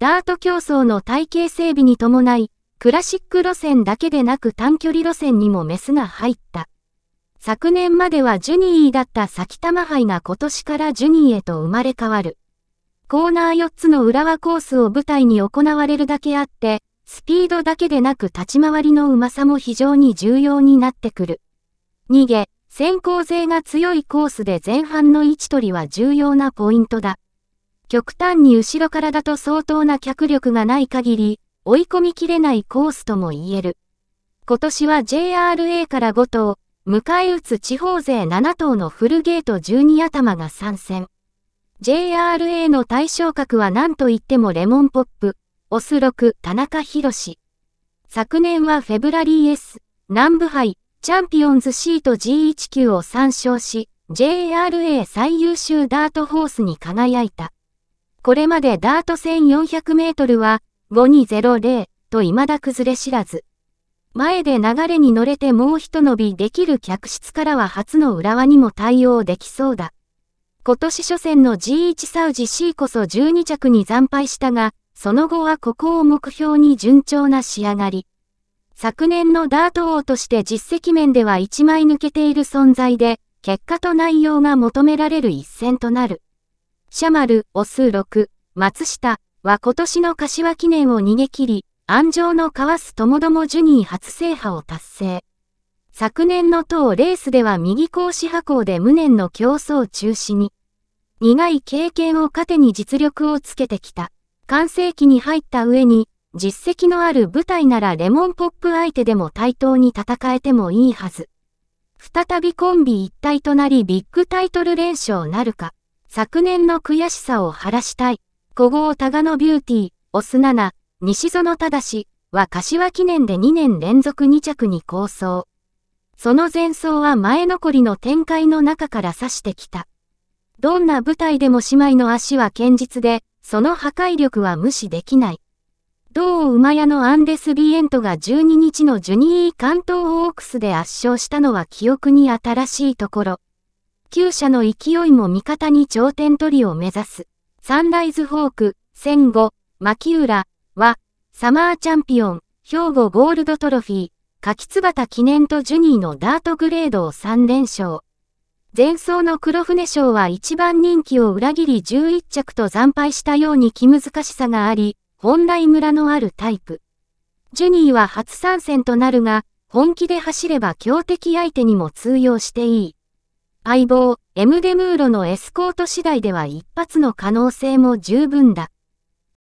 ダート競争の体系整備に伴い、クラシック路線だけでなく短距離路線にもメスが入った。昨年まではジュニーだった先玉杯が今年からジュニーへと生まれ変わる。コーナー4つの浦和コースを舞台に行われるだけあって、スピードだけでなく立ち回りのうまさも非常に重要になってくる。逃げ、先行勢が強いコースで前半の位置取りは重要なポイントだ。極端に後ろからだと相当な脚力がない限り、追い込みきれないコースとも言える。今年は JRA から5頭、迎え撃つ地方勢7頭のフルゲート12頭が参戦。JRA の対象格は何と言ってもレモンポップ、オス6田中博士。昨年はフェブラリー S、南部杯、チャンピオンズシート G1 9を参照し、JRA 最優秀ダートホースに輝いた。これまでダート1400メートルは5200と未だ崩れ知らず。前で流れに乗れてもう一伸びできる客室からは初の浦和にも対応できそうだ。今年初戦の G1 サウジ C こそ12着に惨敗したが、その後はここを目標に順調な仕上がり。昨年のダート王として実績面では1枚抜けている存在で、結果と内容が求められる一戦となる。シャマル、オス6、松下は今年の柏記念を逃げ切り、安城のカわすともどもジュニー初制覇を達成。昨年の当レースでは右甲子破行で無念の競争中止に。苦い経験を糧に実力をつけてきた。完成期に入った上に、実績のある舞台ならレモンポップ相手でも対等に戦えてもいいはず。再びコンビ一体となりビッグタイトル連勝なるか。昨年の悔しさを晴らしたい。古豪ガノビューティー、オスナナ、西園忠は柏記念で2年連続2着に構想。その前奏は前残りの展開の中から指してきた。どんな舞台でも姉妹の足は堅実で、その破壊力は無視できない。同馬屋のアンデス・ビエントが12日のジュニー関東オークスで圧勝したのは記憶に新しいところ。級者の勢いも味方に頂点取りを目指す。サンライズホーク、戦後、牧浦は、サマーチャンピオン、兵庫ゴールドトロフィー、柿椿記念とジュニーのダートグレードを3連勝。前走の黒船賞は一番人気を裏切り11着と惨敗したように気難しさがあり、本来村のあるタイプ。ジュニーは初参戦となるが、本気で走れば強敵相手にも通用していい。相棒、エムデムーロのエスコート次第では一発の可能性も十分だ。